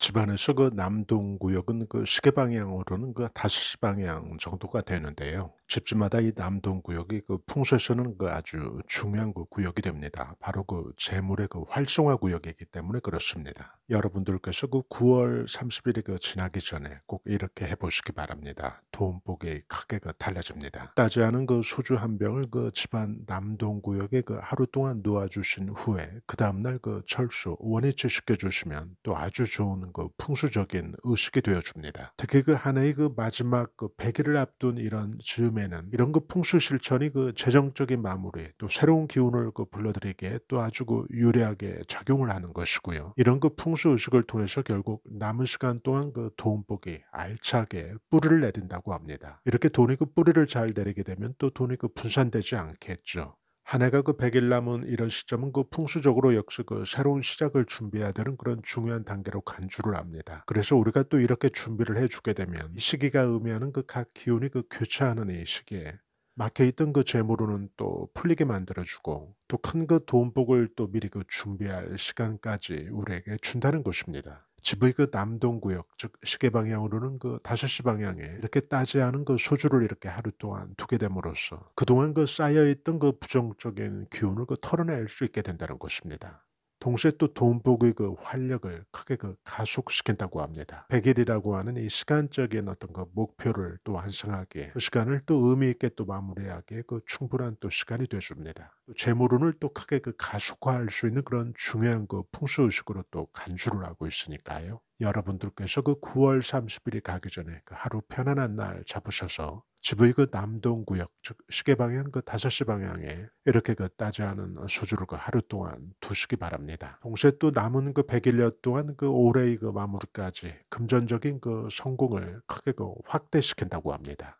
집안에서 그 남동 구역은 그 시계 방향으로는 그 5시 방향 정도가 되는데요. 집집마다 이 남동 구역이 그 풍수에서는 그 아주 중요한 그 구역이 됩니다. 바로 그 재물의 그 활성화 구역이기 때문에 그렇습니다. 여러분들께서 그 9월 30일이 그 지나기 전에 꼭 이렇게 해보시기 바랍니다. 돈복이 크게 그 달라집니다. 따지 않은 그 소주 한 병을 그 집안 남동 구역에 그 하루 동안 놓아주신 후에 그 다음날 그 철수 원위치 시켜주시면 또 아주 좋은 하는 그 풍수적인 의식이 되어줍니다. 특히 그 하나의 그 마지막 그 100일을 앞둔 이런 즈음에는 이런 그 풍수 실천이 그 재정적인 마무리 또 새로운 기운을 그 불러들이게 또 아주 그 유리하게 작용을 하는 것이고요. 이런 그 풍수 의식을 통해서 결국 남은 시간 동안 그 돈복이 알차게 뿌리를 내린다고 합니다. 이렇게 돈이 그 뿌리를 잘 내리게 되면 또 돈이 그 분산되지 않겠죠. 한 해가 그 100일 남은 이런 시점은 그 풍수적으로 역시 그 새로운 시작을 준비해야 되는 그런 중요한 단계로 간 줄을 압니다. 그래서 우리가 또 이렇게 준비를 해주게 되면 이 시기가 의미하는 그 각 기운이 그 교차하는 이 시기에 막혀있던 그재물은또 풀리게 만들어주고 또 큰 그 돈복을 또 미리 그 준비할 시간까지 우리에게 준다는 것입니다. 집의 그 남동구역, 즉 시계 방향으로는 그 5시 방향에 이렇게 따지 않은 그 소주를 이렇게 하루 동안 두게 됨으로써 그동안 그 쌓여있던 그 부정적인 기운을 그 털어낼 수 있게 된다는 것입니다. 동시에 또 돈복의 그 활력을 크게 그 가속시킨다고 합니다. 100일이라고 하는 이 시간적인 어떤 그 목표를 또 완성하게 그 시간을 또 의미 있게 또 마무리하게 그 충분한 또 시간이 되줍니다. 어 재물운을 또 크게 그 가속화할 수 있는 그런 중요한 그 풍수의식으로 또 간주를 하고 있으니까요. 여러분들께서 그 9월 30일이 가기 전에 그 하루 편안한 날 잡으셔서 집의 그 남동 구역 즉 시계 방향 그 5시 방향에 이렇게 그 따지 않은 수주를그 하루 동안 두시기 바랍니다. 동시에 또 남은 그 100일여 동안 그 올해의 그 마무리까지 금전적인 그 성공을 크게 그 확대시킨다고 합니다.